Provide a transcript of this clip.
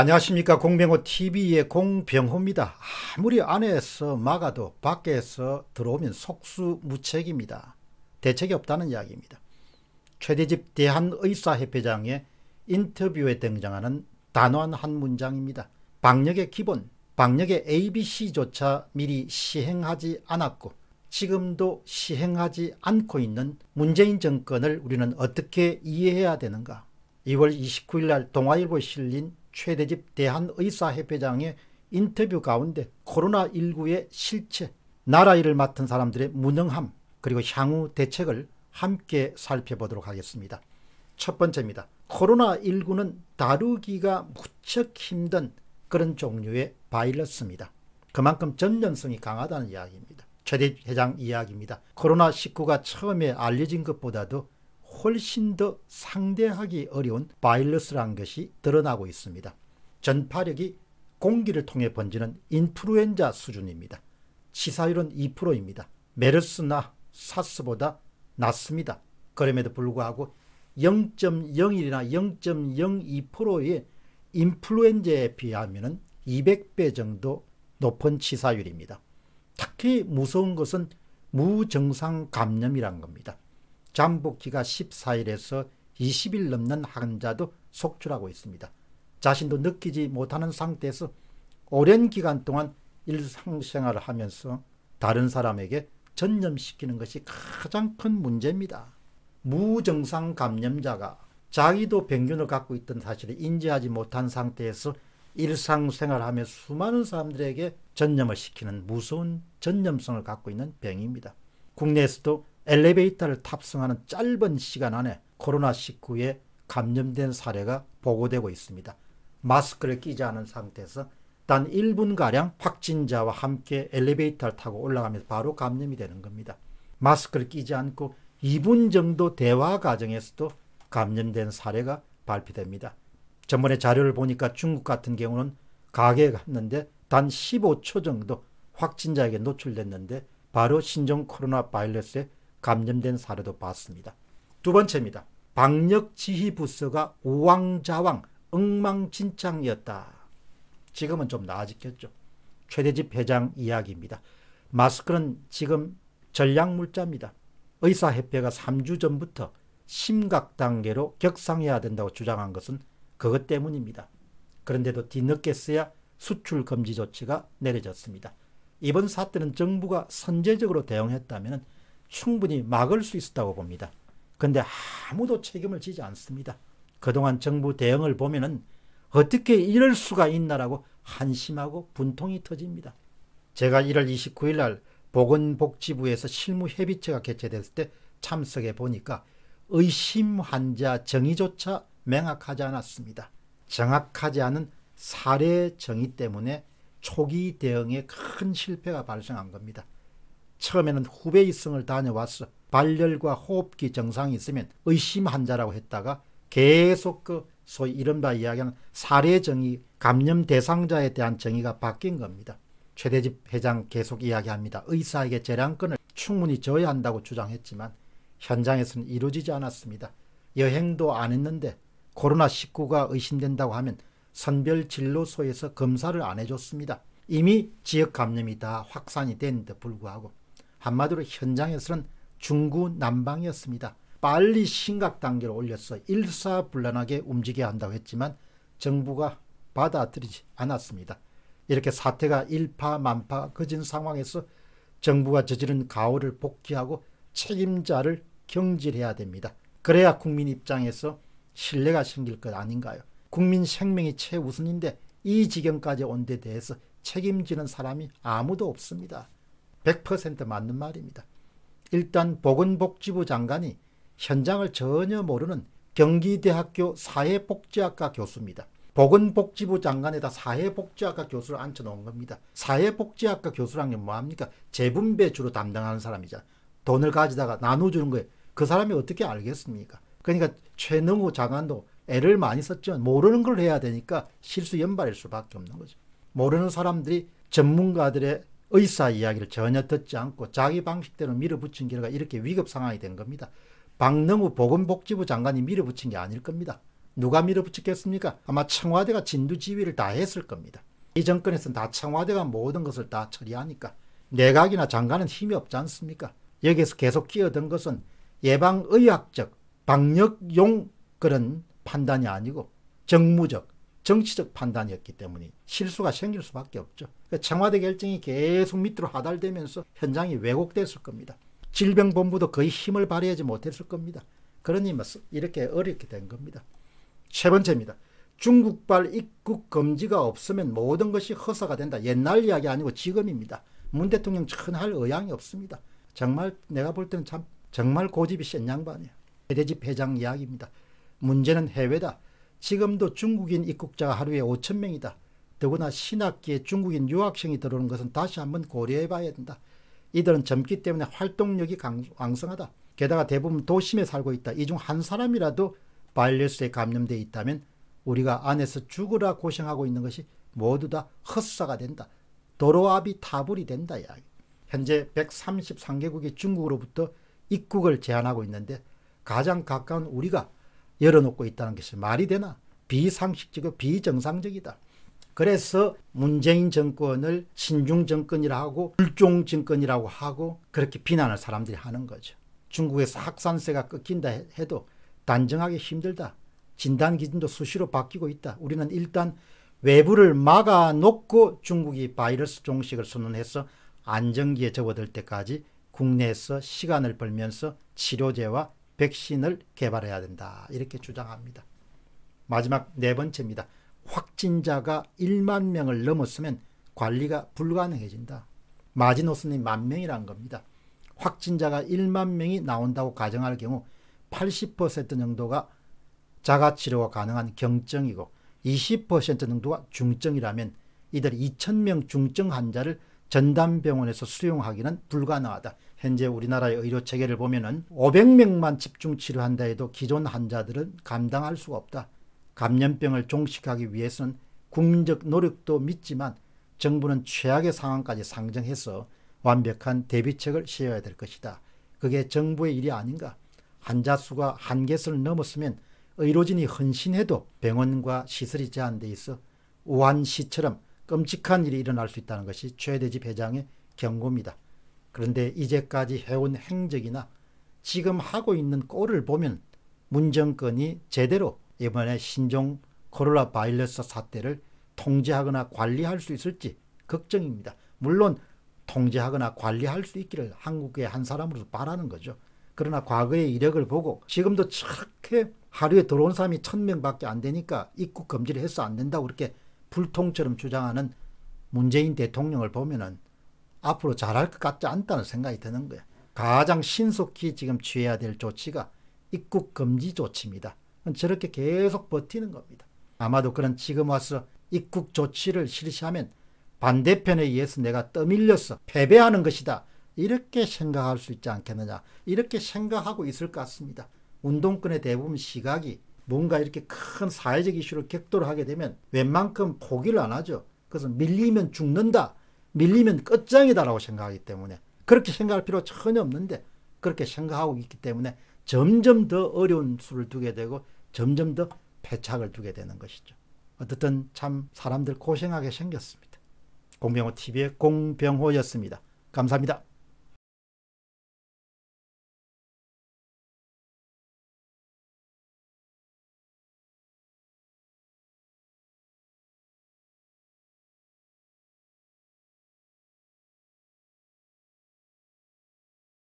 안녕하십니까 공병호 TV의 공병호입니다. 아무리 안에서 막아도 밖에서 들어오면 속수무책입니다. 대책이 없다는 이야기입니다. 최대집 대한의사협회장의 인터뷰에 등장하는 단호한 한 문장입니다. 방역의 기본, 방역의 ABC조차 미리 시행하지 않았고 지금도 시행하지 않고 있는 문재인 정권을 우리는 어떻게 이해해야 되는가. 2월 29일 날 동아일보에 실린 최대집 대한의사협회장의 인터뷰 가운데 코로나19의 실체, 나라 일을 맡은 사람들의 무능함, 그리고 향후 대책을 함께 살펴보도록 하겠습니다. 첫 번째입니다. 코로나19는 다루기가 무척 힘든 그런 종류의 바이러스입니다. 그만큼 전염성이 강하다는 이야기입니다. 최대 회장 이야기입니다. 코로나19가 처음에 알려진 것보다도 훨씬 더 상대하기 어려운 바이러스라는 것이 드러나고 있습니다. 전파력이 공기를 통해 번지는 인플루엔자 수준입니다. 치사율은 2%입니다. 메르스나 사스보다 낮습니다. 그럼에도 불구하고 0.01이나 0.02%의 인플루엔자에 비하면 200배 정도 높은 치사율입니다. 특히 무서운 것은 무정상 감염이란 겁니다. 잠복기가 14일에서 20일 넘는 환자도 속출하고 있습니다. 자신도 느끼지 못하는 상태에서 오랜 기간 동안 일상생활을 하면서 다른 사람에게 전염시키는 것이 가장 큰 문제입니다. 무정상 감염자가 자기도 병균을 갖고 있던 사실을 인지하지 못한 상태에서 일상생활하며 수많은 사람들에게 전염을 시키는 무서운 전염성을 갖고 있는 병입니다. 국내에서도 엘리베이터를 탑승하는 짧은 시간 안에 코로나19에 감염된 사례가 보고되고 있습니다. 마스크를 끼지 않은 상태에서 단 1분가량 확진자와 함께 엘리베이터를 타고 올라가면서 바로 감염이 되는 겁니다. 마스크를 끼지 않고 2분 정도 대화 과정에서도 감염된 사례가 발표됩니다. 전번에 자료를 보니까 중국 같은 경우는 가게에 갔는데 단 15초 정도 확진자에게 노출됐는데 바로 신종 코로나 바이러스에 감염된 사례도 봤습니다. 두 번째입니다. 방역지휘 부서가 우왕좌왕 엉망진창이었다. 지금은 좀 나아지겠죠. 최대집 회장 이야기입니다. 마스크는 지금 전략물자입니다. 의사협회가 3주 전부터 심각 단계로 격상해야 된다고 주장한 것은 그것 때문입니다. 그런데도 뒤늦게 써야 수출 금지 조치가 내려졌습니다. 이번 사태는 정부가 선제적으로 대응했다면 충분히 막을 수 있었다고 봅니다. 그런데 아무도 책임을 지지 않습니다. 그동안 정부 대응을 보면은 어떻게 이럴 수가 있나라고 한심하고 분통이 터집니다. 제가 1월 29일 날 보건복지부에서 실무협의체가 개최됐을 때 참석해 보니까 의심 환자 정의조차 명확하지 않았습니다. 정확하지 않은 사례 정의 때문에 초기 대응에 큰 실패가 발생한 겁니다. 처음에는 후베이성을 다녀왔어. 발열과 호흡기 증상이 있으면 의심 환자라고 했다가 계속 그 소위 이른바 이야기하는 사례 정의, 감염 대상자에 대한 정의가 바뀐 겁니다. 최대집 회장 계속 이야기합니다. 의사에게 재량권을 충분히 줘야 한다고 주장했지만 현장에서는 이루어지지 않았습니다. 여행도 안 했는데 코로나19가 의심된다고 하면 선별진료소에서 검사를 안 해줬습니다. 이미 지역 감염이 다 확산이 된데 불구하고 한마디로 현장에서는 중구난방이었습니다. 빨리 심각 단계로 올려서 일사불란하게 움직여야 한다고 했지만 정부가 받아들이지 않았습니다. 이렇게 사태가 일파만파 거진 상황에서 정부가 저지른 가오를 복귀하고 책임자를 경질해야 됩니다. 그래야 국민 입장에서 신뢰가 생길 것 아닌가요? 국민 생명이 최우선인데 이 지경까지 온 데 대해서 책임지는 사람이 아무도 없습니다. 100% 맞는 말입니다. 일단 보건복지부 장관이 현장을 전혀 모르는 경기대학교 사회복지학과 교수입니다. 보건복지부 장관에다 사회복지학과 교수를 앉혀놓은 겁니다. 사회복지학과 교수랑은 뭐합니까? 재분배 주로 담당하는 사람이자 돈을 가지다가 나눠주는 거예요. 그 사람이 어떻게 알겠습니까? 그러니까 최능우 장관도 애를 많이 썼지만 모르는 걸 해야 되니까 실수 연발일 수밖에 없는 거죠. 모르는 사람들이 전문가들의 의사 이야기를 전혀 듣지 않고 자기 방식대로 밀어붙인 결과 이렇게 위급 상황이 된 겁니다. 박능우 보건복지부 장관이 밀어붙인 게 아닐 겁니다. 누가 밀어붙였겠습니까? 아마 청와대가 진두지휘를 다 했을 겁니다. 이 정권에서는 다 청와대가 모든 것을 다 처리하니까 내각이나 장관은 힘이 없지 않습니까? 여기에서 계속 끼어든 것은 예방의학적, 방역용 그런 판단이 아니고 정무적, 정치적 판단이었기 때문에 실수가 생길 수밖에 없죠. 그러니까 청와대 결정이 계속 밑으로 하달되면서 현장이 왜곡됐을 겁니다. 질병본부도 거의 힘을 발휘하지 못했을 겁니다. 그러니 이렇게 어렵게 된 겁니다. 세 번째입니다. 중국발 입국 금지가 없으면 모든 것이 허사가 된다. 옛날 이야기 아니고 지금입니다. 문 대통령 천할 의향이 없습니다. 정말 내가 볼 때는 참 정말 고집이 센 양반이에요. 대대집 회장 이야기입니다. 문제는 해외다. 지금도 중국인 입국자가 하루에 5천 명이다. 더구나 신학기에 중국인 유학생이 들어오는 것은 다시 한번 고려해 봐야 된다. 이들은 젊기 때문에 활동력이 강, 왕성하다. 게다가 대부분 도심에 살고 있다. 이중 한 사람이라도 바이러스에 감염돼 있다면 우리가 안에서 죽으라 고생하고 있는 것이 모두 다 헛사가 된다. 도로압이 타불이 된다. 현재 133개국이 중국으로부터 입국을 제한하고 있는데 가장 가까운 우리가 열어놓고 있다는 것이 말이 되나? 비상식적이고 비정상적이다. 그래서 문재인 정권을 신중 정권이라 하고 불종 정권이라고 하고 그렇게 비난을 사람들이 하는 거죠. 중국에서 학산세가 끊긴다 해도 단정하기 힘들다. 진단 기준도 수시로 바뀌고 있다. 우리는 일단 외부를 막아놓고 중국이 바이러스 종식을 선언해서 안정기에 접어들 때까지 국내에서 시간을 벌면서 치료제와 백신을 개발해야 된다. 이렇게 주장합니다. 마지막 네 번째입니다. 확진자가 1만 명을 넘었으면 관리가 불가능해진다. 마지노선이 만 명이란 겁니다. 확진자가 1만 명이 나온다고 가정할 경우 80% 정도가 자가치료가 가능한 경증이고 20% 정도가 중증이라면 이들 2천 명 중증 환자를 전담병원에서 수용하기는 불가능하다. 현재 우리나라의 의료 체계를 보면은 500명만 집중 치료한다 해도 기존 환자들은 감당할 수가 없다. 감염병을 종식하기 위해서는 국민적 노력도 믿지만 정부는 최악의 상황까지 상정해서 완벽한 대비책을 세워야 될 것이다. 그게 정부의 일이 아닌가. 환자 수가 한계선을 넘었으면 의료진이 헌신해도 병원과 시설이 제한돼 있어 우한시처럼 끔찍한 일이 일어날 수 있다는 것이 최대지배장의 경고입니다. 그런데 이제까지 해온 행적이나 지금 하고 있는 꼴을 보면 문정권이 제대로 이번에 신종 코로나 바이러스 사태를 통제하거나 관리할 수 있을지 걱정입니다. 물론 통제하거나 관리할 수 있기를 한국의 한 사람으로서 바라는 거죠. 그러나 과거의 이력을 보고 지금도 저렇 하루에 들어온 사람이 천명밖에 안 되니까 입국 금지를 해서 안 된다고 그렇게 불통처럼 주장하는 문재인 대통령을 보면은 앞으로 잘할 것 같지 않다는 생각이 드는 거예요. 가장 신속히 지금 취해야 될 조치가 입국 금지 조치입니다. 저렇게 계속 버티는 겁니다. 아마도 그런 지금 와서 입국 조치를 실시하면 반대편에 의해서 내가 떠밀려서 패배하는 것이다. 이렇게 생각할 수 있지 않겠느냐. 이렇게 생각하고 있을 것 같습니다. 운동권의 대부분 시각이 뭔가 이렇게 큰 사회적 이슈를 격돌하게 되면 웬만큼 포기를 안 하죠. 그래서 밀리면 죽는다. 밀리면 끝장이다라고 생각하기 때문에 그렇게 생각할 필요 전혀 없는데 그렇게 생각하고 있기 때문에 점점 더 어려운 수를 두게 되고 점점 더 패착을 두게 되는 것이죠. 어쨌든 참 사람들 고생하게 생겼습니다. 공병호 TV의 공병호였습니다. 감사합니다.